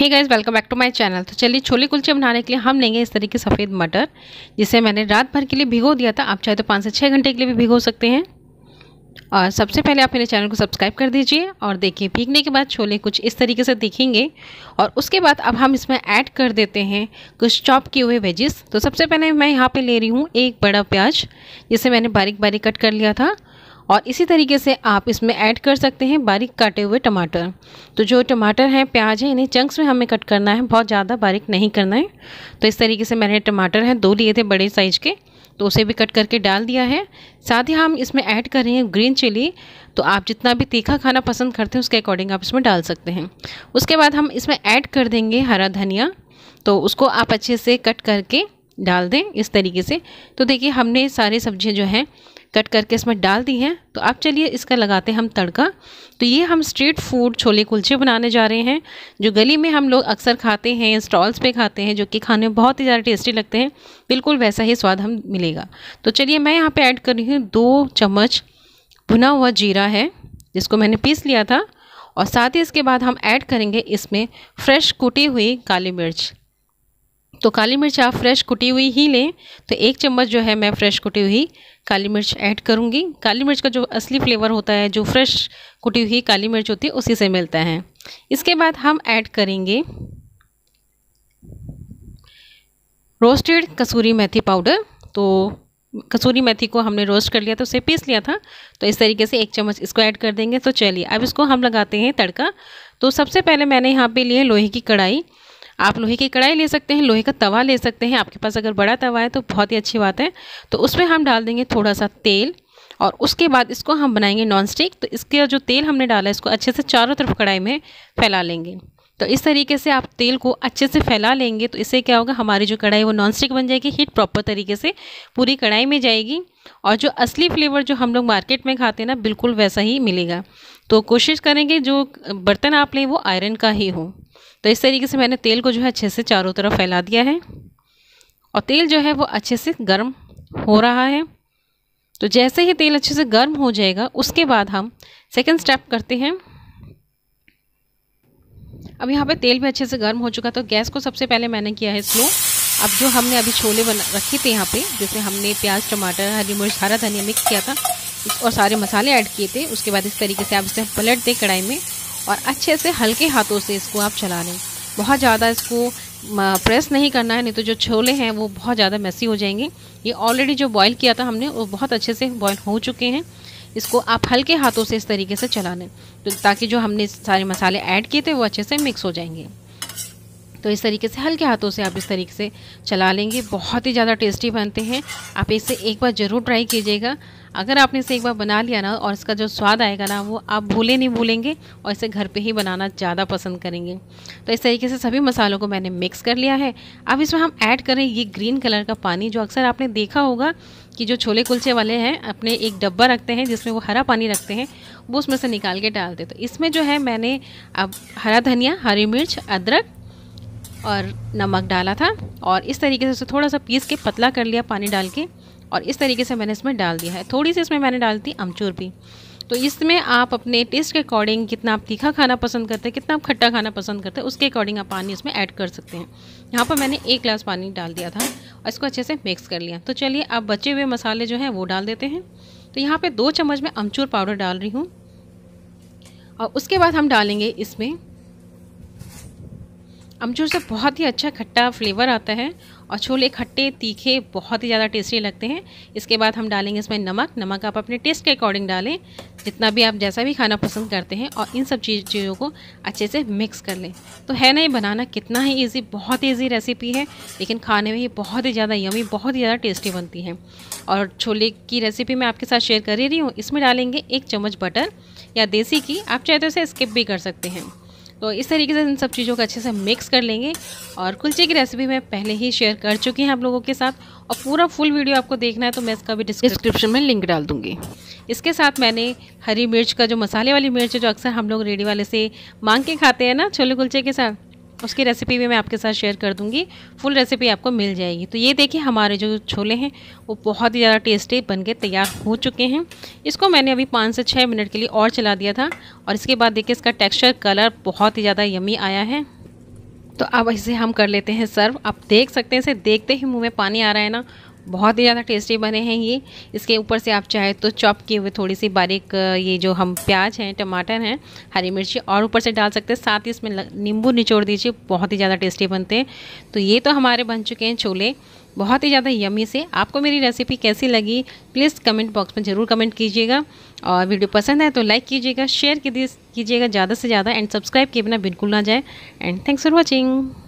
hey guys welcome back to my channel तो चलिए छोले कुलचे बनाने के लिए हम लेंगे इस तरीके सफ़ेद मटर जिसे मैंने रात भर के लिए भिगो दिया था आप चाहे तो पाँच से छः घंटे के लिए भी भिगो सकते हैं और सबसे पहले आप मेरे चैनल को सब्सक्राइब कर दीजिए और देखिए भीगने के बाद छोले कुछ इस तरीके से दिखेंगे और उसके बाद अब हम इसमें ऐड कर देते हैं कुछ चॉप किए हुए वेजेस तो सबसे पहले मैं यहाँ पे ले रही हूँ एक बड़ा प्याज जिसे मैंने बारीक बारीक कट कर लिया था और इसी तरीके से आप इसमें ऐड कर सकते हैं बारीक काटे हुए टमाटर तो जो टमाटर हैं प्याज है इन्हें चंक्स में हमें कट करना है बहुत ज़्यादा बारीक नहीं करना है तो इस तरीके से मैंने टमाटर हैं दो लिए थे बड़े साइज़ के तो उसे भी कट करके डाल दिया है साथ ही हम इसमें ऐड कर रहे हैं ग्रीन चिली तो आप जितना भी तीखा खाना पसंद करते हैं उसके अकॉर्डिंग आप इसमें डाल सकते हैं उसके बाद हम इसमें ऐड कर देंगे हरा धनिया तो उसको आप अच्छे से कट करके डाल दें इस तरीके से तो देखिए हमने सारी सब्जियां जो हैं कट करके इसमें डाल दी हैं तो अब चलिए इसका लगाते हैं हम तड़का तो ये हम स्ट्रीट फूड छोले कुलचे बनाने जा रहे हैं जो गली में हम लोग अक्सर खाते हैं स्टॉल्स पे खाते हैं जो कि खाने में बहुत ही ज़्यादा टेस्टी लगते हैं बिल्कुल वैसा ही स्वाद हम मिलेगा तो चलिए मैं यहाँ पर ऐड कर रही हूँ दो चम्मच भुना हुआ जीरा है जिसको मैंने पीस लिया था और साथ ही इसके बाद हम ऐड करेंगे इसमें फ्रेश कुटी हुई काली मिर्च तो काली मिर्च आप फ्रेश कुटी हुई ही लें तो एक चम्मच जो है मैं फ्रेश कुटी हुई काली मिर्च ऐड करूँगी काली मिर्च का जो असली फ्लेवर होता है जो फ्रेश कुटी हुई काली मिर्च होती है उसी से मिलता है इसके बाद हम ऐड करेंगे रोस्टेड कसूरी मेथी पाउडर तो कसूरी मेथी को हमने रोस्ट कर लिया था उसे पीस लिया था तो इस तरीके से एक चम्मच इसको ऐड कर देंगे तो चलिए अब इसको हम लगाते हैं तड़का तो सबसे पहले मैंने यहाँ पे लिए लोहे की कढ़ाई आप लोहे की कढ़ाई ले सकते हैं लोहे का तवा ले सकते हैं आपके पास अगर बड़ा तवा है तो बहुत ही अच्छी बात है तो उसमें हम डाल देंगे थोड़ा सा तेल और उसके बाद इसको हम बनाएंगे नॉन स्टिक तो इसके जो तेल हमने डाला है इसको अच्छे से चारों तरफ कढ़ाई में फैला लेंगे तो इस तरीके से आप तेल को अच्छे से फैला लेंगे तो इससे क्या होगा हमारी जो कढ़ाई वो नॉन स्टिक बन जाएगी हीट प्रॉपर तरीके से पूरी कढ़ाई में जाएगी और जो असली फ्लेवर जो हम लोग मार्केट में खाते हैं ना बिल्कुल वैसा ही मिलेगा तो कोशिश करेंगे जो बर्तन आप लें वो आयरन का ही हो तो इस तरीके से मैंने तेल को जो है अच्छे से चारों तरफ फैला दिया है और तेल जो है वो अच्छे से गर्म हो रहा है तो जैसे ही तेल अच्छे से गर्म हो जाएगा उसके बाद हम सेकेंड स्टेप करते हैं अब यहाँ पे तेल भी अच्छे से गर्म हो चुका तो गैस को सबसे पहले मैंने किया है स्लो अब जो हमने अभी छोले बना रखे थे यहाँ पे जैसे हमने प्याज टमाटर हरी मिर्च हरा धनिया मिक्स किया था और सारे मसाले ऐड किए थे उसके बाद इस तरीके से आप इसे पलट दें कढ़ाई में और अच्छे से हल्के हाथों से इसको आप चला लें बहुत ज़्यादा इसको प्रेस नहीं करना है नहीं तो जो छोले हैं वो बहुत ज़्यादा मैसी हो जाएंगे ये ऑलरेडी जो बॉयल किया था हमने वो बहुत अच्छे से बॉयल हो चुके हैं इसको आप हल्के हाथों से इस तरीके से चला लें तो ताकि जो हमने सारे मसाले ऐड किए थे वो अच्छे से मिक्स हो जाएंगे तो इस तरीके से हल्के हाथों से आप इस तरीके से चला लेंगे बहुत ही ज़्यादा टेस्टी बनते हैं आप इसे एक बार ज़रूर ट्राई कीजिएगा अगर आपने इसे एक बार बना लिया ना और इसका जो स्वाद आएगा ना वो आप भूले नहीं भूलेंगे और इसे घर पे ही बनाना ज़्यादा पसंद करेंगे तो इस तरीके से सभी मसालों को मैंने मिक्स कर लिया है अब इसमें हम ऐड करें ये ग्रीन कलर का पानी जो अक्सर आपने देखा होगा कि जो छोले कुलचे वाले हैं अपने एक डब्बा रखते हैं जिसमें वो हरा पानी रखते हैं वो उसमें से निकाल के डालते तो इसमें जो है मैंने अब हरा धनिया हरी मिर्च अदरक और नमक डाला था और इस तरीके से उसे थोड़ा सा पीस के पतला कर लिया पानी डाल के और इस तरीके से मैंने इसमें डाल दिया है थोड़ी सी इसमें मैंने डाल दी अमचूर भी तो इसमें आप अपने टेस्ट के अकॉर्डिंग कितना आप तीखा खाना पसंद करते हैं कितना आप खट्टा खाना पसंद करते हैं उसके अकॉर्डिंग आप पानी इसमें ऐड कर सकते हैं यहाँ पर मैंने एक गिलास पानी डाल दिया था और इसको अच्छे से मिक्स कर लिया तो चलिए आप बचे हुए मसाले जो हैं वो डाल देते हैं तो यहाँ पर दो चम्मच में अमचूर पाउडर डाल रही हूँ और उसके बाद हम डालेंगे इसमें अमचूर से बहुत ही अच्छा खट्टा फ्लेवर आता है और छोले खट्टे तीखे बहुत ही ज़्यादा टेस्टी लगते हैं इसके बाद हम डालेंगे इसमें नमक नमक आप अपने टेस्ट के अकॉर्डिंग डालें जितना भी आप जैसा भी खाना पसंद करते हैं और इन सब चीज़ चीज़ों को अच्छे से मिक्स कर लें तो है ना ये बनाना कितना ही ईजी बहुत ईजी रेसिपी है लेकिन खाने में ही बहुत ही ज़्यादा यमी बहुत ही ज़्यादा टेस्टी बनती है और छोले की रेसिपी मैं आपके साथ शेयर कर ही रही हूँ इसमें डालेंगे एक चम्मच बटर या देसी घी आप चाहे तो इसे स्किप भी कर सकते हैं तो इस तरीके से इन सब चीज़ों को अच्छे से मिक्स कर लेंगे और कुलचे की रेसिपी मैं पहले ही शेयर कर चुकी हूँ आप लोगों के साथ और पूरा फुल वीडियो आपको देखना है तो मैं इसका भी डिस्क्रिप्शन में लिंक डाल दूँगी इसके साथ मैंने हरी मिर्च का जो मसाले वाली मिर्च है जो अक्सर हम लोग रेडी वाले से मांग के खाते हैं ना छोले कुलचे के साथ उसकी रेसिपी भी मैं आपके साथ शेयर कर दूँगी फुल रेसिपी आपको मिल जाएगी तो ये देखिए हमारे जो छोले हैं वो बहुत ही ज़्यादा टेस्टी बन के तैयार हो चुके हैं इसको मैंने अभी पाँच से छः मिनट के लिए और चला दिया था और इसके बाद देखिए इसका टेक्स्चर कलर बहुत ही ज़्यादा यमी आया है तो अब इसे हम कर लेते हैं सर्व आप देख सकते हैं इसे देखते ही मुँह में पानी आ रहा है ना बहुत ही ज़्यादा टेस्टी बने हैं ये इसके ऊपर से आप चाहे तो चॉप किए हुए थोड़ी सी बारीक ये जो हम प्याज हैं टमाटर हैं हरी मिर्ची और ऊपर से डाल सकते हैं साथ ही इसमें नींबू निचोड़ दीजिए बहुत ही ज़्यादा टेस्टी बनते हैं तो ये तो हमारे बन चुके हैं छोले बहुत ही ज़्यादा यमी से आपको मेरी रेसिपी कैसी लगी प्लीज़ कमेंट बॉक्स में ज़रूर कमेंट कीजिएगा और वीडियो पसंद है तो लाइक कीजिएगा शेयर कीजिएगा ज़्यादा से ज़्यादा एंड सब्सक्राइब किए बिना बिल्कुल ना जाए एंड थैंक्स फॉर वॉचिंग